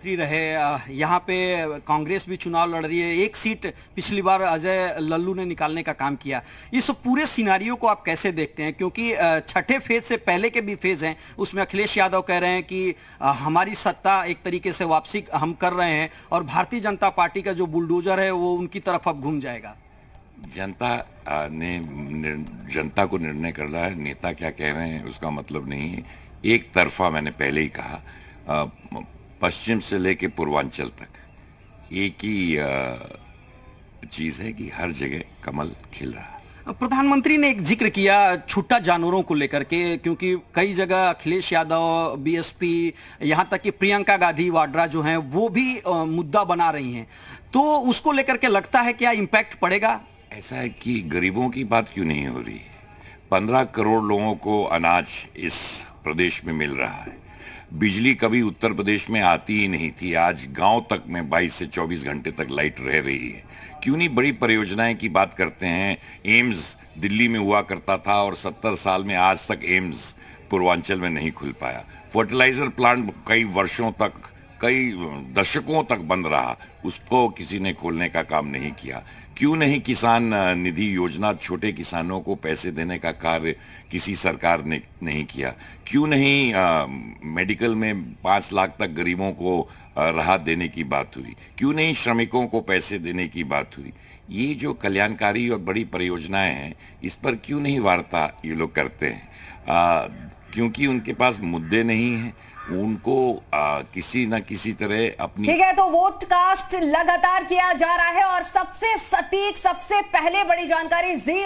मंत्री रहे यहाँ पे कांग्रेस भी चुनाव लड़ रही है एक सीट पिछली बार अजय लल्लू ने निकालने का काम किया इस पूरे सिनारियों को आप कैसे देखते हैं क्योंकि छठे फेज से पहले के भी फेज हैं उसमें अखिलेश यादव कह रहे हैं कि हमारी सत्ता एक तरीके से वापसी हम कर रहे हैं और भारतीय जनता पार्टी का जो बुलडोजर है वो उनकी तरफ अब घूम जाएगा जनता ने जनता को निर्णय कर रहा है नेता क्या कह रहे हैं उसका मतलब नहीं है एक तरफा मैंने पहले ही कहा पश्चिम से लेके पूर्वांचल तक एक ही चीज़ है कि हर जगह कमल खिल रहा प्रधानमंत्री ने एक जिक्र किया छुट्टा जानवरों को लेकर के क्योंकि कई जगह अखिलेश यादव बीएसपी यहाँ तक कि प्रियंका गांधी वाड्रा जो हैं वो भी आ, मुद्दा बना रही हैं तो उसको लेकर के लगता है क्या इम्पैक्ट पड़ेगा ऐसा है कि गरीबों की बात क्यों नहीं हो रही पंद्रह करोड़ लोगों को अनाज इस प्रदेश में मिल रहा है बिजली कभी उत्तर प्रदेश में आती ही नहीं थी आज गांव तक में 22 से 24 घंटे तक लाइट रह रही है क्यों नहीं बड़ी परियोजनाएं की बात करते हैं एम्स दिल्ली में हुआ करता था और 70 साल में आज तक एम्स पूर्वांचल में नहीं खुल पाया फर्टिलाइज़र प्लांट कई वर्षों तक कई दशकों तक बंद रहा उसको किसी ने खोलने का काम नहीं किया क्यों नहीं किसान निधि योजना छोटे किसानों को पैसे देने का कार्य किसी सरकार ने नहीं किया क्यों नहीं आ, मेडिकल में पाँच लाख तक गरीबों को राहत देने की बात हुई क्यों नहीं श्रमिकों को पैसे देने की बात हुई ये जो कल्याणकारी और बड़ी परियोजनाएं हैं इस पर क्यों नहीं वार्ता ये लोग करते हैं आ, क्योंकि उनके पास मुद्दे नहीं हैं उनको आ, किसी ना किसी तरह अपनी ठीक है तो वोट कास्ट लगातार किया जा रहा है और सबसे सटीक सबसे पहले बड़ी जानकारी जी